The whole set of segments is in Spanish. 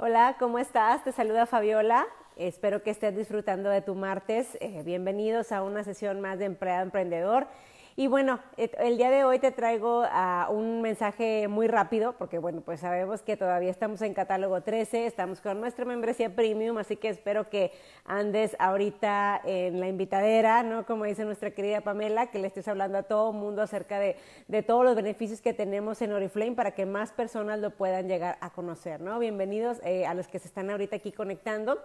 Hola, ¿cómo estás? Te saluda Fabiola. Espero que estés disfrutando de tu martes. Eh, bienvenidos a una sesión más de Empleado Emprendedor. Y bueno, el día de hoy te traigo un mensaje muy rápido, porque bueno, pues sabemos que todavía estamos en catálogo 13, estamos con nuestra membresía premium, así que espero que andes ahorita en la invitadera, ¿no? Como dice nuestra querida Pamela, que le estés hablando a todo el mundo acerca de, de todos los beneficios que tenemos en Oriflame para que más personas lo puedan llegar a conocer, ¿no? Bienvenidos eh, a los que se están ahorita aquí conectando.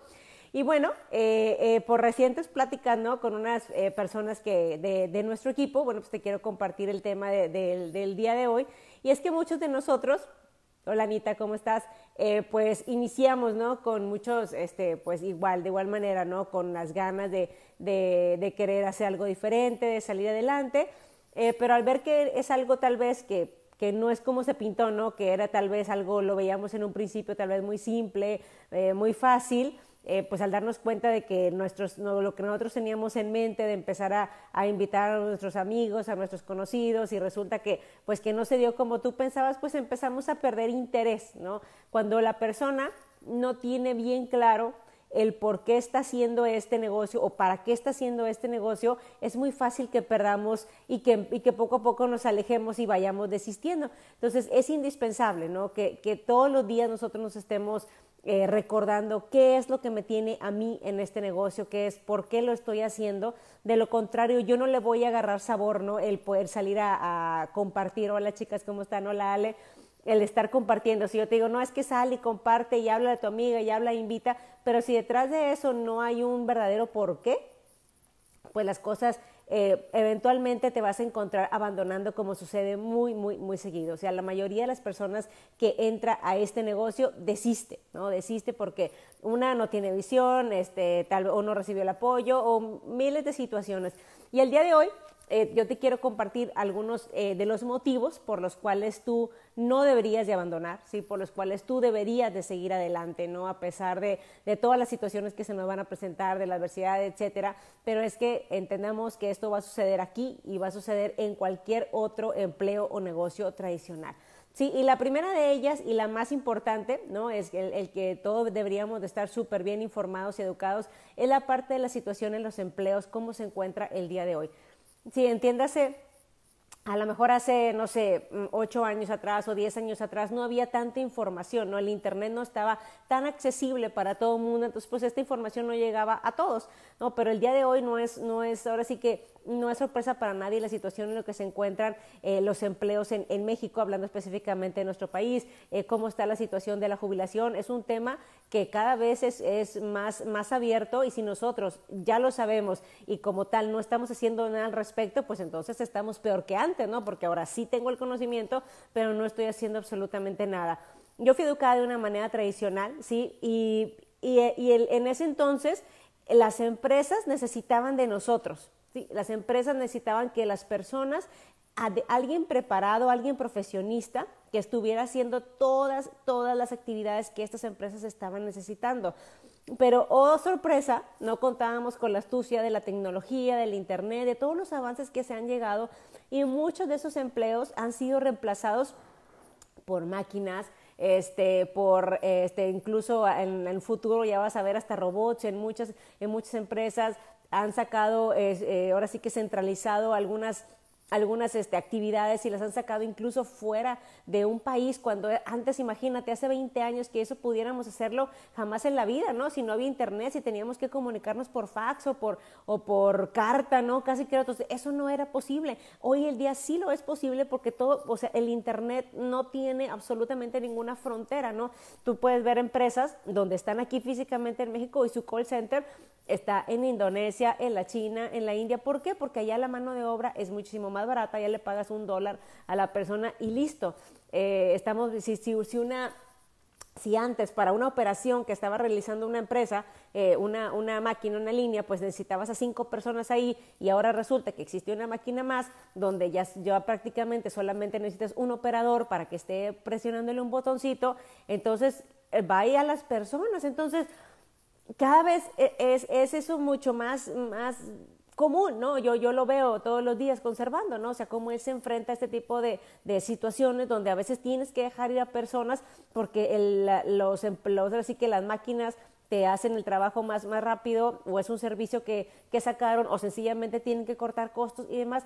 Y bueno, eh, eh, por recientes no con unas eh, personas que de, nuestro equipo, bueno, pues te quiero compartir el tema del, día de hoy. Y es que muchos de nosotros, Hola Anita, ¿cómo estás? pues iniciamos, ¿no? Con muchos, este, pues igual, de igual manera, ¿no? Con las ganas de, querer hacer algo diferente, de salir adelante, pero al ver que es algo tal vez que, no es como se pintó, ¿no? Que era tal vez algo, lo veíamos en un principio tal vez muy simple, muy fácil, eh, pues al darnos cuenta de que nuestros, lo que nosotros teníamos en mente de empezar a, invitar a nuestros amigos, a nuestros conocidos y resulta que pues que no se dio como tú pensabas, pues empezamos a perder interés, ¿no? Cuando la persona no tiene bien claro el por qué está haciendo este negocio o para qué está haciendo este negocio, es muy fácil que perdamos y que, que poco a poco nos alejemos y vayamos desistiendo. Entonces es indispensable ¿no? que todos los días nosotros nos estemos eh, recordando qué es lo que me tiene a mí en este negocio, qué es por qué lo estoy haciendo. De lo contrario, yo no le voy a agarrar sabor, ¿no? El poder salir a, a compartir, hola chicas, ¿cómo están? Hola Ale el estar compartiendo. Si yo te digo, no, es que sal y comparte y habla de tu amiga y habla, e invita, pero si detrás de eso no hay un verdadero por qué, pues las cosas eh, eventualmente te vas a encontrar abandonando como sucede muy, muy, muy seguido. O sea, la mayoría de las personas que entra a este negocio desiste, ¿no? Desiste porque una no tiene visión, este, tal o no recibió el apoyo o miles de situaciones. Y el día de hoy eh, yo te quiero compartir algunos eh, de los motivos por los cuales tú no deberías de abandonar, ¿sí? por los cuales tú deberías de seguir adelante, ¿no? a pesar de, todas las situaciones que se nos van a presentar, de la adversidad, etcétera. Pero es que entendamos que esto va a suceder aquí y va a suceder en cualquier otro empleo o negocio tradicional. Sí, y la primera de ellas y la más importante, ¿no? Es el, el que todos deberíamos de estar súper bien informados y educados, es la parte de la situación en los empleos, cómo se encuentra el día de hoy. Sí, entiéndase, a lo mejor hace, no sé, mm, ocho años atrás o diez años atrás no había tanta información, ¿no? El Internet no estaba tan accesible para todo el mundo, entonces pues esta información no llegaba a todos, ¿no? Pero el día de hoy no es, no es ahora sí que no es sorpresa para nadie la situación en la que se encuentran eh, los empleos en, México, hablando específicamente de nuestro país, eh, cómo está la situación de la jubilación. Es un tema que cada vez es, más, más abierto y si nosotros ya lo sabemos y como tal no estamos haciendo nada al respecto, pues entonces estamos peor que antes, ¿no? Porque ahora sí tengo el conocimiento, pero no estoy haciendo absolutamente nada. Yo fui educada de una manera tradicional, ¿sí? Y, en ese entonces las empresas necesitaban de nosotros. Las empresas necesitaban que las personas, alguien preparado, alguien profesionista, que estuviera haciendo todas, todas las actividades que estas empresas estaban necesitando. Pero, oh sorpresa, no contábamos con la astucia de la tecnología, del Internet, de todos los avances que se han llegado y muchos de esos empleos han sido reemplazados por máquinas, este, por, este, incluso en el futuro ya vas a ver hasta robots en muchas, en muchas empresas, han sacado, eh, ahora sí que centralizado algunas algunas este, actividades y las han sacado incluso fuera de un país, cuando e, antes, imagínate, hace 20 años que eso pudiéramos hacerlo jamás en la vida, ¿no? Si no había internet, si teníamos que comunicarnos por fax o por, o por carta, ¿no? Casi que otros eso no era posible. Hoy el día sí lo es posible porque todo, o sea, el internet no tiene absolutamente ninguna frontera, ¿no? Tú puedes ver empresas donde están aquí físicamente en México y su call center está en Indonesia, en la China, en la India. ¿Por qué? Porque allá la mano de obra es muchísimo más barata, ya le pagas un dólar a la persona y listo. Eh, estamos, si, si una si antes para una operación que estaba realizando una empresa, eh, una, una, máquina, una línea, pues necesitabas a cinco personas ahí y ahora resulta que existe una máquina más donde ya, prácticamente solamente necesitas un operador para que esté presionándole un botoncito, entonces vaya eh, va ahí a las personas. Entonces, cada vez e, es, es eso mucho más, más común, ¿no? Yo, yo lo veo todos los días conservando, ¿no? O sea, cómo él se enfrenta a este tipo de, de situaciones donde a veces tienes que dejar ir a personas porque los empleos así que las máquinas te hacen el trabajo más, más rápido o es un servicio que, sacaron o sencillamente tienen que cortar costos y demás.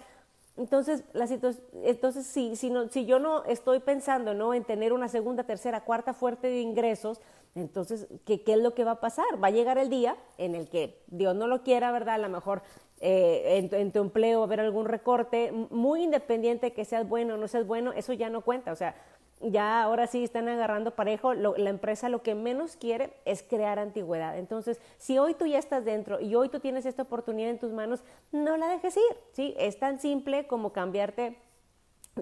Entonces, la entonces si, si, no, si yo no estoy pensando ¿no? en tener una segunda, tercera, cuarta fuerte de ingresos, entonces, ¿qué, ¿qué, es lo que va a pasar? Va a llegar el día en el que Dios no lo quiera, ¿verdad? A lo mejor eh, en, tu empleo ver haber algún recorte, muy independiente que seas bueno o no seas bueno, eso ya no cuenta. O sea, ya ahora sí están agarrando parejo, la empresa lo que menos quiere es crear antigüedad. Entonces, si hoy tú ya estás dentro y hoy tú tienes esta oportunidad en tus manos, no la dejes ir, ¿sí? Es tan simple como cambiarte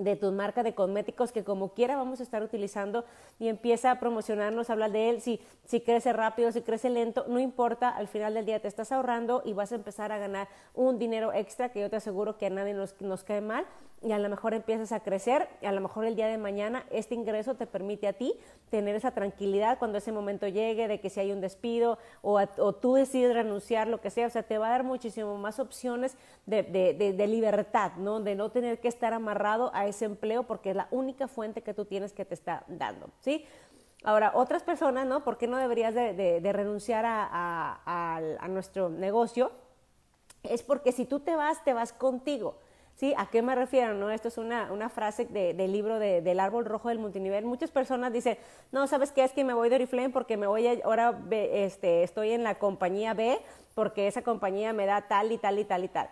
de tu marca de cosméticos que como quiera vamos a estar utilizando y empieza a promocionarnos, habla de él, si, si crece rápido, si crece lento, no importa, al final del día te estás ahorrando y vas a empezar a ganar un dinero extra que yo te aseguro que a nadie nos, nos cae mal y a lo mejor empiezas a crecer, y a lo mejor el día de mañana este ingreso te permite a ti tener esa tranquilidad cuando ese momento llegue de que si hay un despido o, tú decides renunciar, lo que sea, o sea, te va a dar muchísimo más opciones de, libertad, ¿no? De no tener que estar amarrado a ese empleo porque es la única fuente que tú tienes que te está dando, ¿sí? Ahora, otras personas, ¿no? ¿Por qué no deberías de, renunciar a, a nuestro negocio? Es porque si tú te vas, te vas contigo. ¿Sí? ¿A qué me refiero? No? Esto es una, frase del libro del árbol rojo del multinivel. Muchas personas dicen, no, ¿sabes qué? Es que me voy de Oriflame porque me voy ahora este, estoy en la compañía B porque esa compañía me da tal y tal y tal y tal.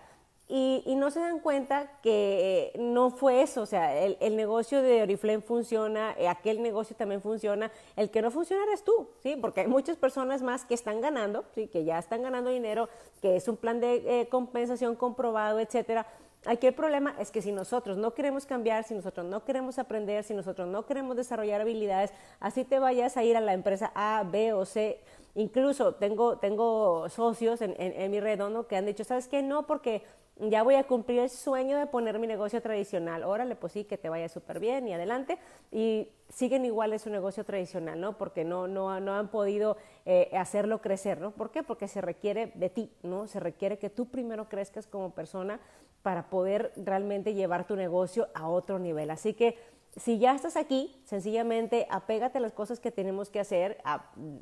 Y, no se dan cuenta que eh, no fue eso, o sea, el, negocio de Oriflame funciona, eh, aquel negocio también funciona, el que no funciona eres tú, ¿sí? Porque hay muchas personas más que están ganando, ¿sí? Que ya están ganando dinero, que es un plan de eh, compensación comprobado, etcétera, Aquí el problema es que si nosotros no queremos cambiar, si nosotros no queremos aprender, si nosotros no queremos desarrollar habilidades, así te vayas a ir a la empresa A, B o C. Incluso tengo, tengo socios en, en, en mi redondo que han dicho, ¿sabes qué? No, porque ya voy a cumplir el sueño de poner mi negocio tradicional. Órale, pues sí, que te vaya súper bien y adelante. Y siguen igual en su negocio tradicional, ¿no? Porque no, no, no han podido eh, hacerlo crecer, ¿no? ¿Por qué? Porque se requiere de ti, ¿no? Se requiere que tú primero crezcas como persona para poder realmente llevar tu negocio a otro nivel. Así que si ya estás aquí, sencillamente apégate a las cosas que tenemos que hacer.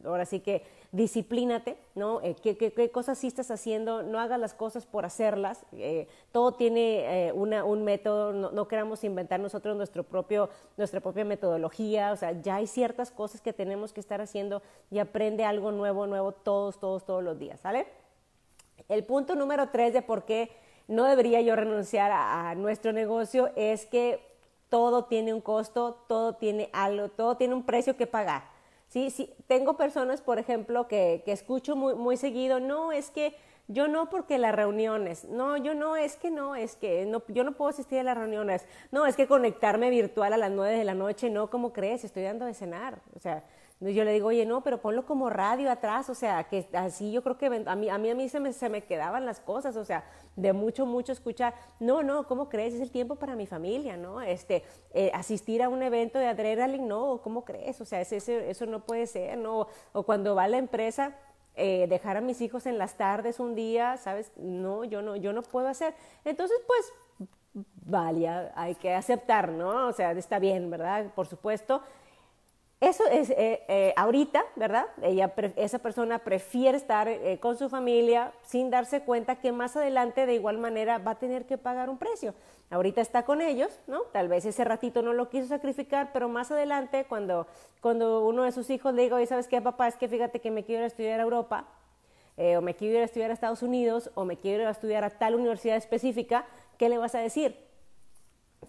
ahora sí que disciplínate, ¿no? Eh, ¿Qué, cosas sí estás haciendo? No hagas las cosas por hacerlas. Eh, todo tiene eh, un método. No, queramos inventar nosotros nuestro propio, nuestra propia metodología. O sea, ya hay ciertas cosas que tenemos que estar haciendo y aprende algo nuevo, nuevo todos, todos, todos los días, ¿sale? El punto número tres de por qué no debería yo renunciar a, nuestro negocio es que todo tiene un costo, todo tiene algo, todo tiene un precio que pagar. Sí, sí, tengo personas, por ejemplo, que, escucho muy, muy seguido, no, es que yo no porque las reuniones, no, yo no, es que no, es que no, yo no puedo asistir a las reuniones, no, es que conectarme virtual a las 9 de la noche, no, ¿cómo crees? Estoy dando de cenar, o sea, yo le digo, oye, no, pero ponlo como radio atrás, o sea, que así yo creo que a mí, a mí, a mí se, me, se me quedaban las cosas, o sea, de mucho, mucho escuchar, no, no, ¿cómo crees? Es el tiempo para mi familia, ¿no? Este, eh, asistir a un evento de adrenaline, no, ¿cómo crees? O sea, eso no puede ser, ¿no? O cuando va a la empresa, eh, dejar a mis hijos en las tardes un día, ¿sabes? No, yo no, yo no puedo hacer. Entonces, pues, vale, hay que aceptar, ¿no? O sea, está bien, ¿verdad? Por supuesto, eso es eh, eh, ahorita, ¿verdad? Ella, esa persona prefiere estar eh, con su familia sin darse cuenta que más adelante de igual manera va a tener que pagar un precio. Ahorita está con ellos, ¿no? Tal vez ese ratito no lo quiso sacrificar, pero más adelante cuando, cuando uno de sus hijos le diga, oye, ¿sabes qué, papá? Es que fíjate que me quiero ir a estudiar a Europa, o me quiero ir a estudiar a Estados Unidos, o me quiero ir a estudiar a tal universidad específica, ¿qué le vas a decir?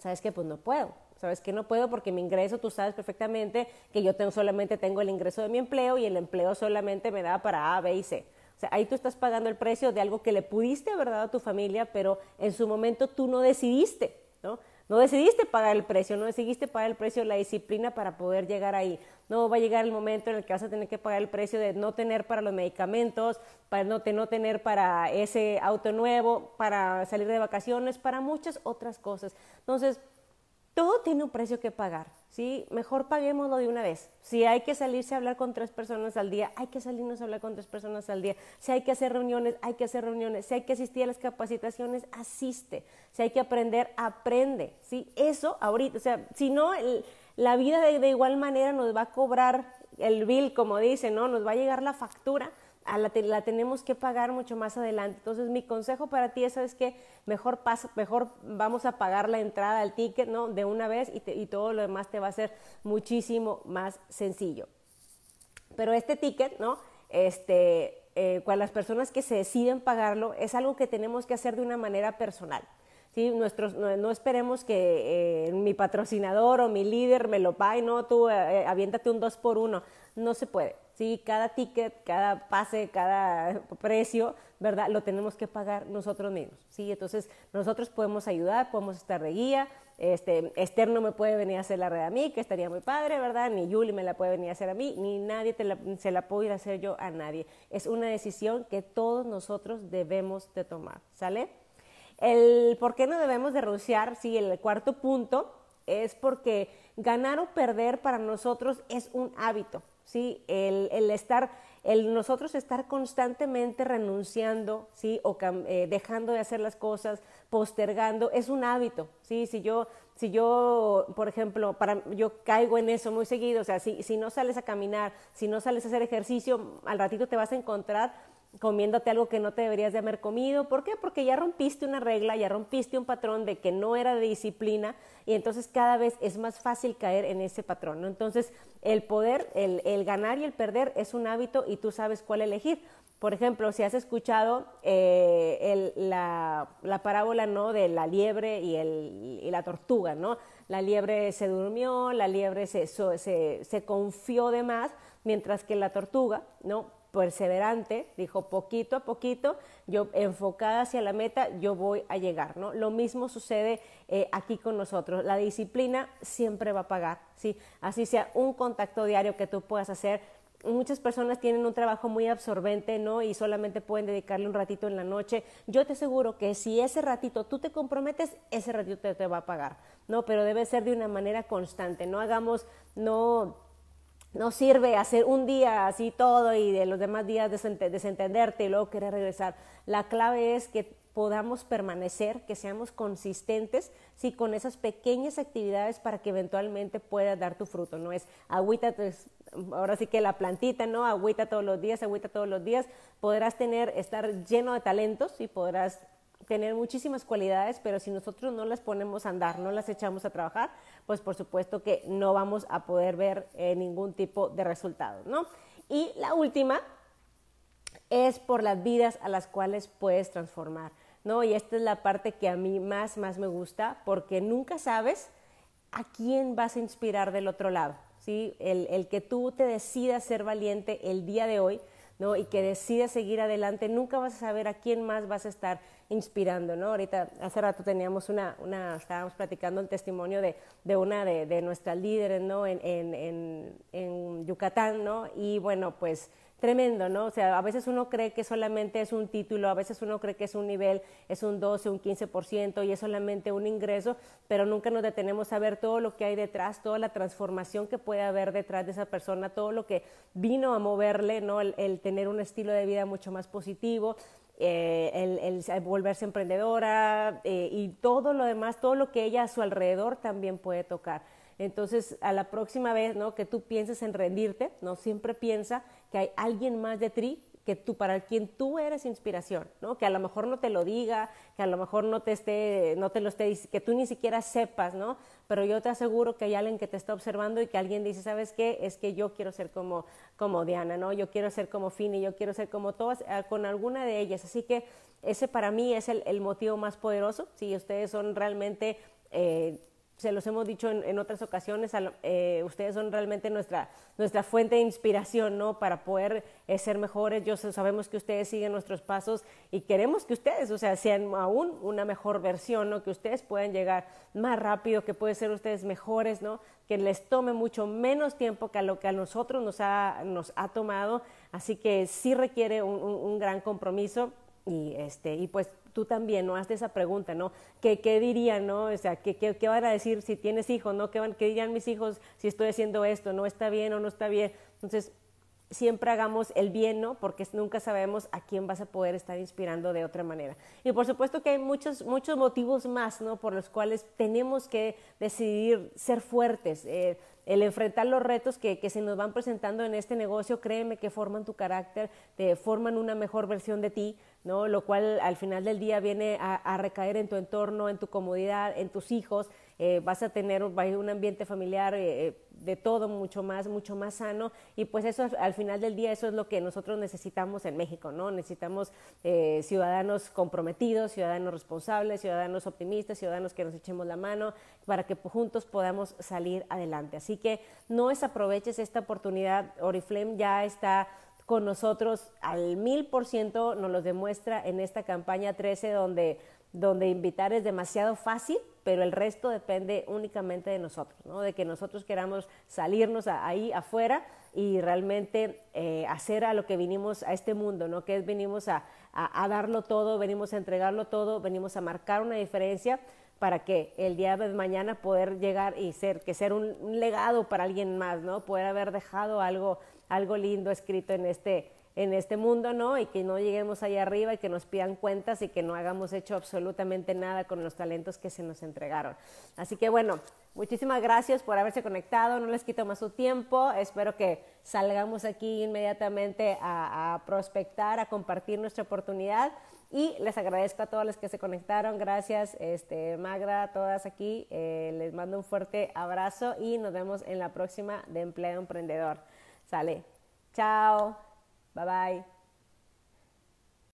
¿Sabes qué? Pues no puedo sabes que no puedo porque mi ingreso, tú sabes perfectamente que yo tengo, solamente tengo el ingreso de mi empleo y el empleo solamente me da para A, B y C. O sea, ahí tú estás pagando el precio de algo que le pudiste haber dado a tu familia, pero en su momento tú no decidiste, ¿no? No decidiste pagar el precio, no decidiste pagar el precio de la disciplina para poder llegar ahí. No va a llegar el momento en el que vas a tener que pagar el precio de no tener para los medicamentos, para no tener para ese auto nuevo, para salir de vacaciones, para muchas otras cosas. Entonces, todo tiene un precio que pagar, ¿sí? Mejor paguémoslo de una vez. Si hay que salirse a hablar con tres personas al día, hay que salirnos a hablar con tres personas al día. Si hay que hacer reuniones, hay que hacer reuniones. Si hay que asistir a las capacitaciones, asiste. Si hay que aprender, aprende, ¿sí? Eso ahorita, o sea, si no, la vida de, igual manera nos va a cobrar el bill, como dicen, ¿no? Nos va a llegar la factura la, tenemos que pagar mucho más adelante. Entonces, mi consejo para ti es, ¿sabes Mejor, mejor vamos a pagar la entrada al ticket, ¿no? De una vez y, todo lo demás te va a ser muchísimo más sencillo. Pero este ticket, ¿no? Este, eh, con las personas que se deciden pagarlo, es algo que tenemos que hacer de una manera personal. ¿sí? Nuestros, no, esperemos que eh, mi patrocinador o mi líder me lo pague, no, tú eh, aviéntate un dos por uno, No se puede. Cada ticket, cada pase, cada precio, ¿verdad? Lo tenemos que pagar nosotros mismos, ¿sí? Entonces, nosotros podemos ayudar, podemos estar de guía, este, Esther no me puede venir a hacer la red a mí, que estaría muy padre, ¿verdad? Ni Yuli me la puede venir a hacer a mí, ni nadie se la puede ir a hacer yo a nadie. Es una decisión que todos nosotros debemos de tomar, ¿sale? El por qué no debemos de renunciar, sí, el cuarto punto es porque ganar o perder para nosotros es un hábito, ¿sí? El, el estar, el nosotros estar constantemente renunciando, ¿sí? O eh, dejando de hacer las cosas, postergando, es un hábito, ¿sí? Si yo, si yo, por ejemplo, para, yo caigo en eso muy seguido, o sea, si, si no sales a caminar, si no sales a hacer ejercicio, al ratito te vas a encontrar comiéndote algo que no te deberías de haber comido. ¿Por qué? Porque ya rompiste una regla, ya rompiste un patrón de que no era de disciplina y entonces cada vez es más fácil caer en ese patrón. ¿no? Entonces el poder, el, ganar y el perder es un hábito y tú sabes cuál elegir. Por ejemplo, si has escuchado eh, la, parábola ¿no? de la liebre y, la tortuga, ¿no? La liebre se durmió, la liebre se, se, se confió de más, mientras que la tortuga, ¿no? perseverante, dijo poquito a poquito, yo enfocada hacia la meta, yo voy a llegar, ¿no? Lo mismo sucede eh, aquí con nosotros, la disciplina siempre va a pagar, ¿sí? Así sea un contacto diario que tú puedas hacer, muchas personas tienen un trabajo muy absorbente, ¿no? Y solamente pueden dedicarle un ratito en la noche. Yo te aseguro que si ese ratito tú te comprometes, ese ratito te va a pagar, ¿no? Pero debe ser de una manera constante, no hagamos, no no sirve hacer un día así todo y de los demás días desentenderte y luego querer regresar. La clave es que podamos permanecer, que seamos consistentes, sí, con esas pequeñas actividades para que eventualmente pueda dar tu fruto. No es agüita, pues, ahora sí que la plantita, ¿no? Agüita todos los días, agüita todos los días. Podrás tener, estar lleno de talentos y podrás tener muchísimas cualidades, pero si nosotros no las ponemos a andar, no las echamos a trabajar, pues por supuesto que no vamos a poder ver eh, ningún tipo de resultado, ¿no? Y la última es por las vidas a las cuales puedes transformar, ¿no? Y esta es la parte que a mí más, más me gusta, porque nunca sabes a quién vas a inspirar del otro lado, ¿sí? El, el que tú te decidas ser valiente el día de hoy, ¿no? y que decides seguir adelante, nunca vas a saber a quién más vas a estar inspirando. ¿no? Ahorita, hace rato teníamos una, una estábamos platicando el testimonio de, una de, nuestras líderes ¿no? en, en, en, en Yucatán, ¿no? y bueno, pues tremendo, ¿no? O sea, a veces uno cree que solamente es un título, a veces uno cree que es un nivel, es un 12, un 15% y es solamente un ingreso, pero nunca nos detenemos a ver todo lo que hay detrás, toda la transformación que puede haber detrás de esa persona, todo lo que vino a moverle, ¿no? El, tener un estilo de vida mucho más positivo, eh, el, volverse emprendedora eh, y todo lo demás, todo lo que ella a su alrededor también puede tocar. Entonces, a la próxima vez ¿no? que tú pienses en rendirte, no siempre piensa que hay alguien más de ti que tú, para quien tú eres inspiración, ¿no? Que a lo mejor no te lo diga, que a lo mejor no te esté, no te lo esté, que tú ni siquiera sepas, ¿no? Pero yo te aseguro que hay alguien que te está observando y que alguien dice, ¿sabes qué? Es que yo quiero ser como, como Diana, ¿no? Yo quiero ser como Fini, yo quiero ser como todas, ah, con alguna de ellas. Así que ese para mí es el, motivo más poderoso. Si ustedes son realmente eh, se los hemos dicho en, otras ocasiones, eh, ustedes son realmente nuestra, nuestra fuente de inspiración, ¿no? Para poder eh, ser mejores. Yo sabemos que ustedes siguen nuestros pasos y queremos que ustedes, o sea, sean aún una mejor versión, ¿no? Que ustedes puedan llegar más rápido, que pueden ser ustedes mejores, ¿no? Que les tome mucho menos tiempo que a lo que a nosotros nos ha, nos ha tomado. Así que sí requiere un, un gran compromiso y, este, y pues tú también, ¿no? Hazte esa pregunta, ¿no? ¿Qué, qué dirían, ¿no? O sea, ¿qué, ¿qué, van a decir si tienes hijos, ¿no? ¿Qué, van, ¿Qué dirían mis hijos si estoy haciendo esto? ¿No está bien o no está bien? Entonces, siempre hagamos el bien, ¿no? Porque nunca sabemos a quién vas a poder estar inspirando de otra manera. Y por supuesto que hay muchos, muchos motivos más, ¿no? Por los cuales tenemos que decidir ser fuertes. Eh, el enfrentar los retos que, se nos van presentando en este negocio, créeme que forman tu carácter, te forman una mejor versión de ti, ¿no? Lo cual al final del día viene a, a recaer en tu entorno, en tu comodidad, en tus hijos. Eh, vas a tener un ambiente familiar eh, eh, de todo mucho más, mucho más sano y pues eso al final del día eso es lo que nosotros necesitamos en México, ¿no? Necesitamos ciudadanos comprometidos, ciudadanos responsables, ciudadanos optimistas, ciudadanos que nos echemos la mano para que juntos podamos salir adelante. Así que no desaproveches esta oportunidad, Oriflame ya está con nosotros al mil por ciento, nos lo demuestra en esta campaña 13 donde, donde invitar es demasiado fácil pero el resto depende únicamente de nosotros, ¿no? de que nosotros queramos salirnos ahí afuera y realmente eh, hacer a lo que vinimos a este mundo, ¿no? que es venimos a, a, darlo todo, venimos a entregarlo todo, venimos a marcar una diferencia para que el día de mañana poder llegar y ser, que ser un, un legado para alguien más, ¿no? Poder haber dejado algo, algo lindo escrito en este, en este mundo, ¿no? Y que no lleguemos allá arriba y que nos pidan cuentas y que no hagamos hecho absolutamente nada con los talentos que se nos entregaron. Así que bueno, muchísimas gracias por haberse conectado, no les quito más su tiempo, espero que salgamos aquí inmediatamente a, prospectar, a compartir nuestra oportunidad y les agradezco a todos los que se conectaron, gracias este, Magra, a todas aquí, eh, les mando un fuerte abrazo y nos vemos en la próxima de Empleo Emprendedor. Sale, chao. 拜拜。